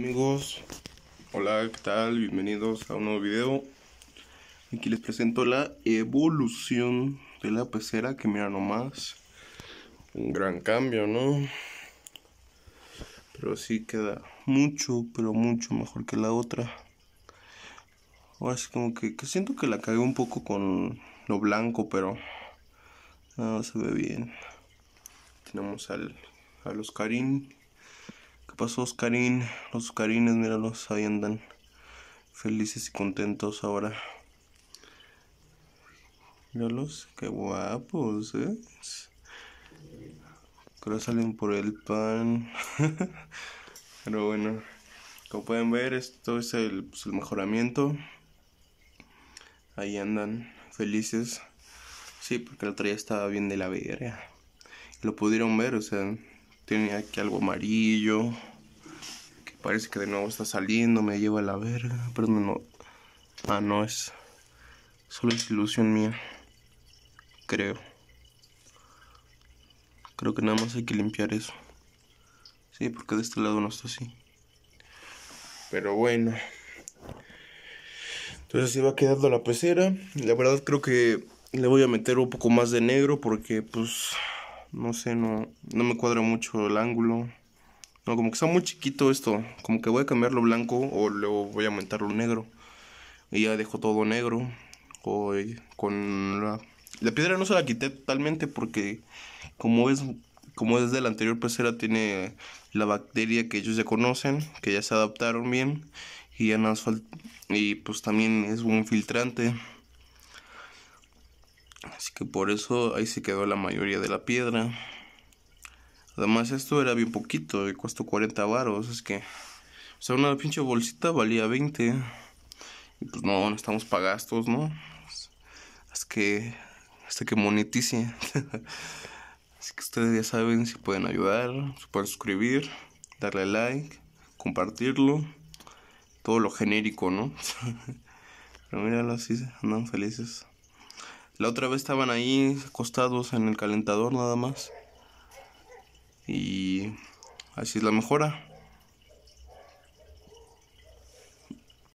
Amigos, hola, ¿qué tal? Bienvenidos a un nuevo video. Aquí les presento la evolución de la pecera, que mira nomás. Un gran cambio, ¿no? Pero sí queda mucho, pero mucho mejor que la otra. Ahora es como que, siento que la cagué un poco con lo blanco, pero no ah, se ve bien. Tenemos al, al Oscarín pasó, Oscarín? Los Oscarines, míralos, ahí andan. Felices y contentos ahora. Míralos, qué guapos, ¿eh? salen por el pan. Pero bueno, como pueden ver, esto es pues, el, mejoramiento. Ahí andan, felices. Sí, porque el otro estaba bien de la verga. Lo pudieron ver, o sea, tiene aquí algo amarillo. Que parece que de nuevo está saliendo. Me lleva a la verga. Pero no. Ah, no es. Solo es ilusión mía. Creo. Creo que nada más hay que limpiar eso. Sí, porque de este lado no está así. Pero bueno. Entonces así va quedando la pecera. La verdad creo que le voy a meter un poco más de negro porque pues no sé, no, no me cuadra mucho el ángulo. No, como que está muy chiquito esto. Como que voy a cambiarlo blanco o luego voy a aumentarlo negro. Y ya dejo todo negro. O con la... La piedra no se la quité totalmente porque como es como es de la anterior pecera tiene la bacteria que ellos ya conocen, que ya se adaptaron bien y ya falta... y pues también es un filtrante. Así que por eso ahí se quedó la mayoría de la piedra. Además esto era bien poquito, y costó 40 varos, es que... O sea, una pinche bolsita valía 20. Y pues no, no estamos pagastos ¿no? Es que... Hasta que monetice. Así que ustedes ya saben si pueden ayudar, si pueden suscribir, darle like, compartirlo. Todo lo genérico, ¿no? Pero míralo así, andan felices. La otra vez estaban ahí acostados en el calentador nada más. Y así es la mejora.